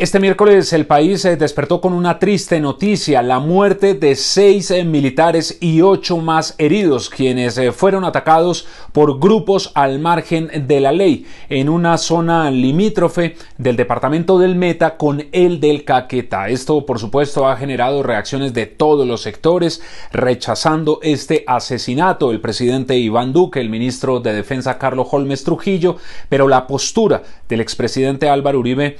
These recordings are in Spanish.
Este miércoles el país se eh, despertó con una triste noticia, la muerte de seis eh, militares y ocho más heridos, quienes eh, fueron atacados por grupos al margen de la ley en una zona limítrofe del departamento del Meta con el del Caquetá. Esto, por supuesto, ha generado reacciones de todos los sectores rechazando este asesinato. El presidente Iván Duque, el ministro de Defensa Carlos Holmes Trujillo, pero la postura del expresidente Álvaro Uribe,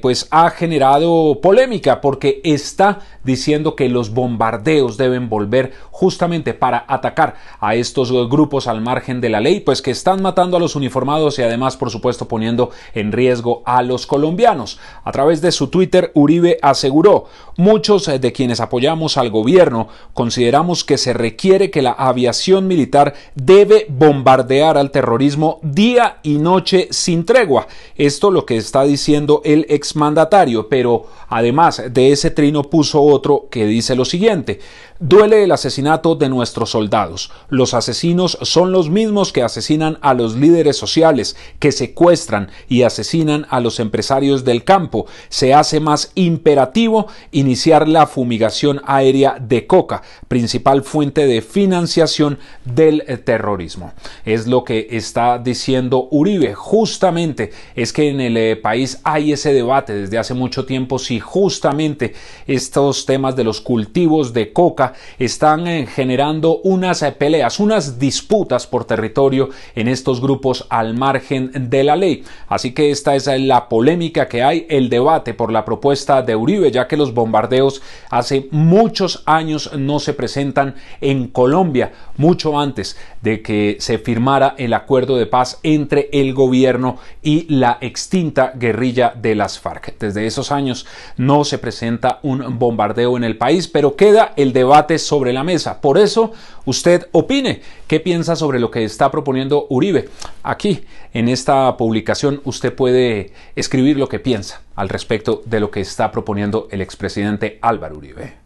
pues pues, ha generado polémica porque está diciendo que los bombardeos deben volver justamente para atacar a estos grupos al margen de la ley, pues que están matando a los uniformados y además, por supuesto, poniendo en riesgo a los colombianos. A través de su Twitter, Uribe aseguró, muchos de quienes apoyamos al gobierno consideramos que se requiere que la aviación militar debe bombardear al terrorismo día y noche sin tregua. Esto lo que está diciendo el ex mandatario, pero además de ese trino puso otro que dice lo siguiente, duele el asesinato de nuestros soldados, los asesinos son los mismos que asesinan a los líderes sociales, que secuestran y asesinan a los empresarios del campo, se hace más imperativo iniciar la fumigación aérea de coca, principal fuente de financiación del eh, terrorismo. Es lo que está diciendo Uribe, justamente es que en el eh, país hay ese debate desde hace mucho tiempo si justamente estos temas de los cultivos de coca están eh, generando unas eh, peleas, unas disputas por territorio en estos grupos al margen de la ley. Así que esta es eh, la polémica que hay, el debate por la propuesta de Uribe, ya que los bombardeos hace muchos años no se presentan en Colombia, mucho antes de que se firmara el acuerdo de paz entre el gobierno y la extinta guerrilla de las FARC desde esos años no se presenta un bombardeo en el país, pero queda el debate sobre la mesa. Por eso, usted opine qué piensa sobre lo que está proponiendo Uribe. Aquí, en esta publicación, usted puede escribir lo que piensa al respecto de lo que está proponiendo el expresidente Álvaro Uribe.